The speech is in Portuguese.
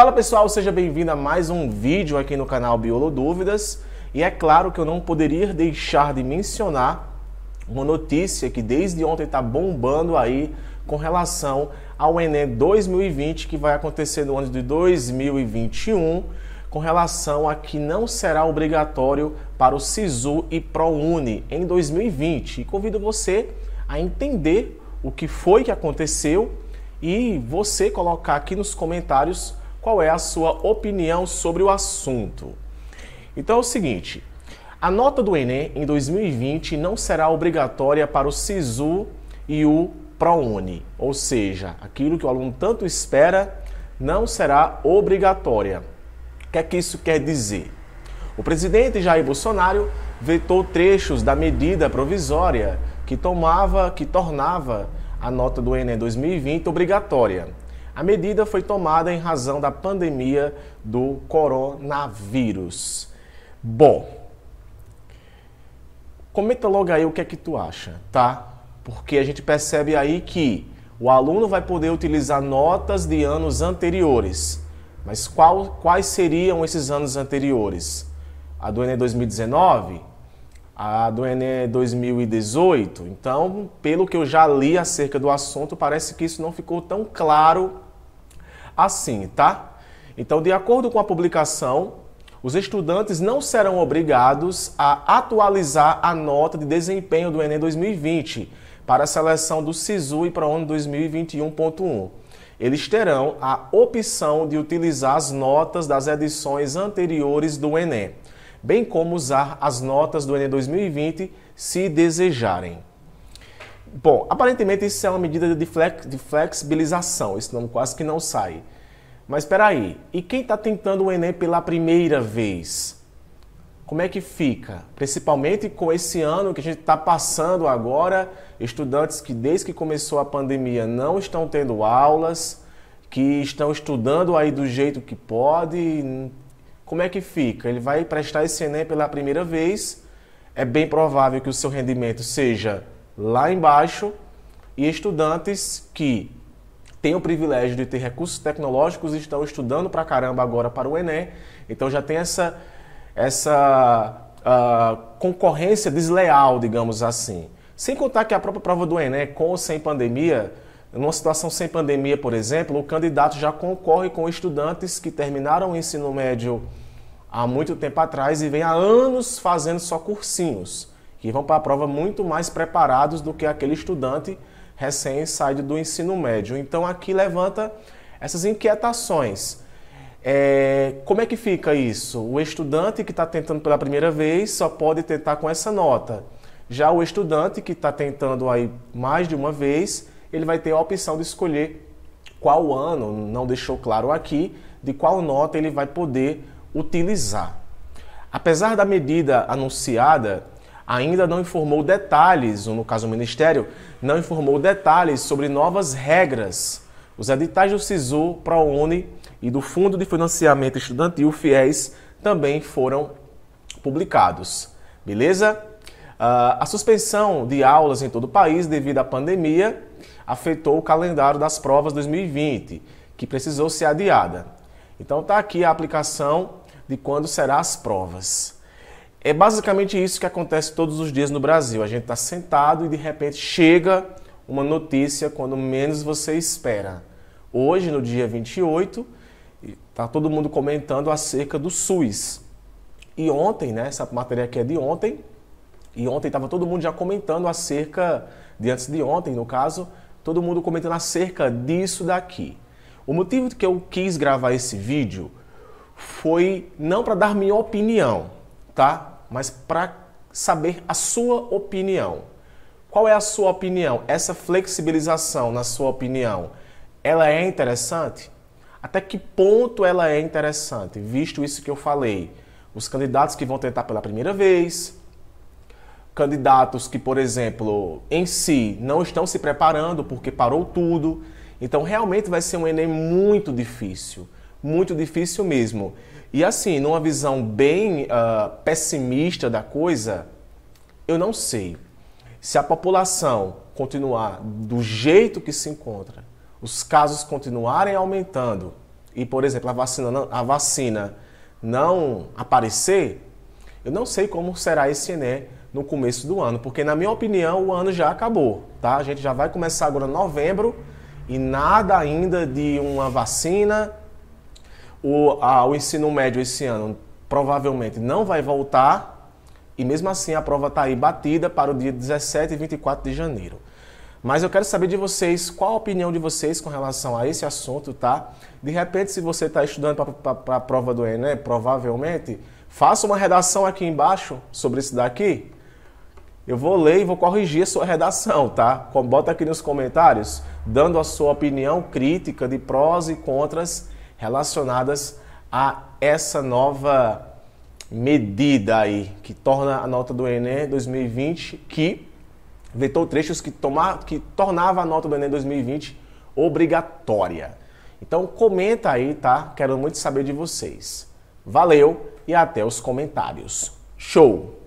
Fala pessoal, seja bem-vindo a mais um vídeo aqui no canal Biolo Dúvidas. E é claro que eu não poderia deixar de mencionar uma notícia que desde ontem está bombando aí com relação ao Enem 2020 que vai acontecer no ano de 2021, com relação a que não será obrigatório para o Cisu e ProUni em 2020. E convido você a entender o que foi que aconteceu e você colocar aqui nos comentários qual é a sua opinião sobre o assunto. Então é o seguinte: a nota do Enem em 2020 não será obrigatória para o SISU e o ProUni, ou seja, aquilo que o aluno tanto espera não será obrigatória. O que é que isso quer dizer? O presidente Jair Bolsonaro vetou trechos da medida provisória que tomava, que tornava a nota do Enem 2020 obrigatória. A medida foi tomada em razão da pandemia do coronavírus. Bom, comenta logo aí o que é que tu acha, tá? Porque a gente percebe aí que o aluno vai poder utilizar notas de anos anteriores. Mas qual, quais seriam esses anos anteriores? A do Enem 2019? A do Enem 2018? Então, pelo que eu já li acerca do assunto, parece que isso não ficou tão claro assim, tá? Então, de acordo com a publicação, os estudantes não serão obrigados a atualizar a nota de desempenho do Enem 2020 para a seleção do SISU e para o ano 2021.1. Eles terão a opção de utilizar as notas das edições anteriores do Enem, bem como usar as notas do Enem 2020 se desejarem. Bom, aparentemente isso é uma medida de, flex, de flexibilização, esse nome quase que não sai. Mas espera aí, e quem está tentando o Enem pela primeira vez? Como é que fica? Principalmente com esse ano que a gente está passando agora, estudantes que desde que começou a pandemia não estão tendo aulas, que estão estudando aí do jeito que pode. Como é que fica? Ele vai prestar esse Enem pela primeira vez, é bem provável que o seu rendimento seja lá embaixo e estudantes que têm o privilégio de ter recursos tecnológicos e estão estudando pra caramba agora para o Enem. Então já tem essa, essa uh, concorrência desleal, digamos assim. Sem contar que a própria prova do Enem, com ou sem pandemia, numa situação sem pandemia, por exemplo, o candidato já concorre com estudantes que terminaram o ensino médio há muito tempo atrás e vem há anos fazendo só cursinhos que vão para a prova muito mais preparados do que aquele estudante recém-saído do ensino médio. Então aqui levanta essas inquietações. É, como é que fica isso? O estudante que está tentando pela primeira vez só pode tentar com essa nota. Já o estudante que está tentando aí mais de uma vez, ele vai ter a opção de escolher qual ano, não deixou claro aqui, de qual nota ele vai poder utilizar. Apesar da medida anunciada, ainda não informou detalhes, ou no caso o Ministério, não informou detalhes sobre novas regras. Os editais do SISU, ProUni e do Fundo de Financiamento Estudantil, FIES, também foram publicados. Beleza? Uh, a suspensão de aulas em todo o país devido à pandemia afetou o calendário das provas 2020, que precisou ser adiada. Então está aqui a aplicação de quando serão as provas. É basicamente isso que acontece todos os dias no Brasil. A gente está sentado e de repente chega uma notícia quando menos você espera. Hoje, no dia 28, está todo mundo comentando acerca do SUS. E ontem, né, essa matéria aqui é de ontem, e ontem estava todo mundo já comentando acerca, de antes de ontem, no caso, todo mundo comentando acerca disso daqui. O motivo que eu quis gravar esse vídeo foi não para dar minha opinião, tá? mas para saber a sua opinião. Qual é a sua opinião? Essa flexibilização, na sua opinião, ela é interessante? Até que ponto ela é interessante, visto isso que eu falei? Os candidatos que vão tentar pela primeira vez, candidatos que, por exemplo, em si não estão se preparando porque parou tudo. Então, realmente vai ser um Enem muito difícil muito difícil mesmo. E assim, numa visão bem uh, pessimista da coisa, eu não sei. Se a população continuar do jeito que se encontra, os casos continuarem aumentando e, por exemplo, a vacina não, a vacina não aparecer, eu não sei como será esse Enem no começo do ano, porque, na minha opinião, o ano já acabou. Tá? A gente já vai começar agora em novembro e nada ainda de uma vacina o, o ensino médio esse ano provavelmente não vai voltar e mesmo assim a prova está aí batida para o dia 17 e 24 de janeiro. Mas eu quero saber de vocês qual a opinião de vocês com relação a esse assunto, tá? De repente, se você está estudando para a prova do Enem, provavelmente, faça uma redação aqui embaixo sobre isso daqui. Eu vou ler e vou corrigir a sua redação, tá? Bota aqui nos comentários, dando a sua opinião crítica de prós e contras relacionadas a essa nova medida aí que torna a nota do Enem 2020 que vetou trechos que, tomar, que tornava a nota do Enem 2020 obrigatória. Então comenta aí, tá? Quero muito saber de vocês. Valeu e até os comentários. Show!